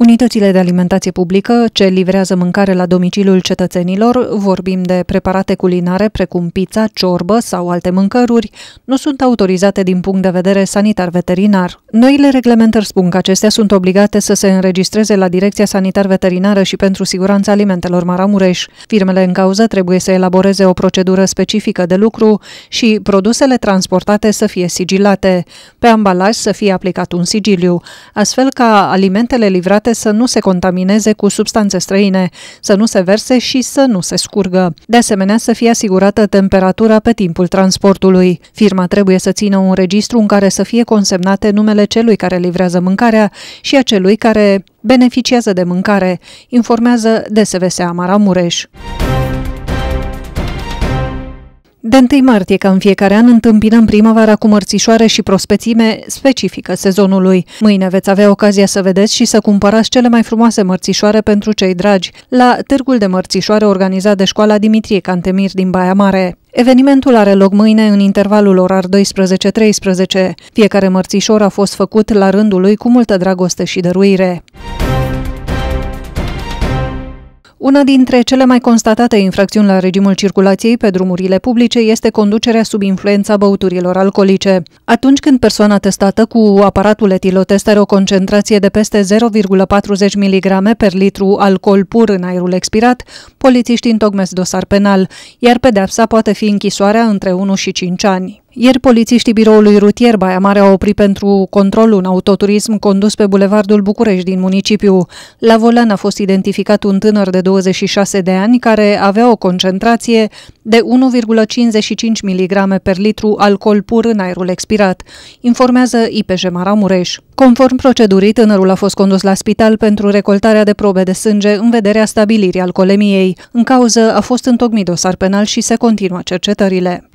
Unitățile de alimentație publică ce livrează mâncare la domiciliul cetățenilor, vorbim de preparate culinare precum pizza, ciorbă sau alte mâncăruri, nu sunt autorizate din punct de vedere sanitar-veterinar. Noile reglementări spun că acestea sunt obligate să se înregistreze la Direcția Sanitar-Veterinară și pentru Siguranța Alimentelor Maramureș. Firmele în cauză trebuie să elaboreze o procedură specifică de lucru și produsele transportate să fie sigilate. Pe ambalaj să fie aplicat un sigiliu, astfel ca alimentele livrate este să nu se contamineze cu substanțe străine, să nu se verse și să nu se scurgă. De asemenea, să fie asigurată temperatura pe timpul transportului. Firma trebuie să țină un registru în care să fie consemnate numele celui care livrează mâncarea și a celui care beneficiază de mâncare, informează DSVS Amara Mureș. De 1 martie, ca în fiecare an, întâmpinăm primăvara cu mărțișoare și prospețime specifică sezonului. Mâine veți avea ocazia să vedeți și să cumpărați cele mai frumoase mărțișoare pentru cei dragi, la Târgul de Mărțișoare organizat de școala Dimitrie Cantemir din Baia Mare. Evenimentul are loc mâine în intervalul orar 12-13. Fiecare mărțișor a fost făcut la rândul lui cu multă dragoste și dăruire. Una dintre cele mai constatate infracțiuni la regimul circulației pe drumurile publice este conducerea sub influența băuturilor alcoolice. Atunci când persoana testată cu aparatul etilotest are o concentrație de peste 0,40 mg per litru alcool pur în aerul expirat, polițiștii întocmesc dosar penal, iar pedepsa poate fi închisoarea între 1 și 5 ani. Ieri, polițiștii biroului rutier Baia Mare au oprit pentru control un autoturism condus pe bulevardul București din municipiu. La volan a fost identificat un tânăr de 26 de ani care avea o concentrație de 1,55 mg per litru alcool pur în aerul expirat, informează IPJ Maramureș. Conform procedurii, tânărul a fost condus la spital pentru recoltarea de probe de sânge în vederea stabilirii alcoolemiei. În cauză a fost întocmit dosar penal și se continuă cercetările.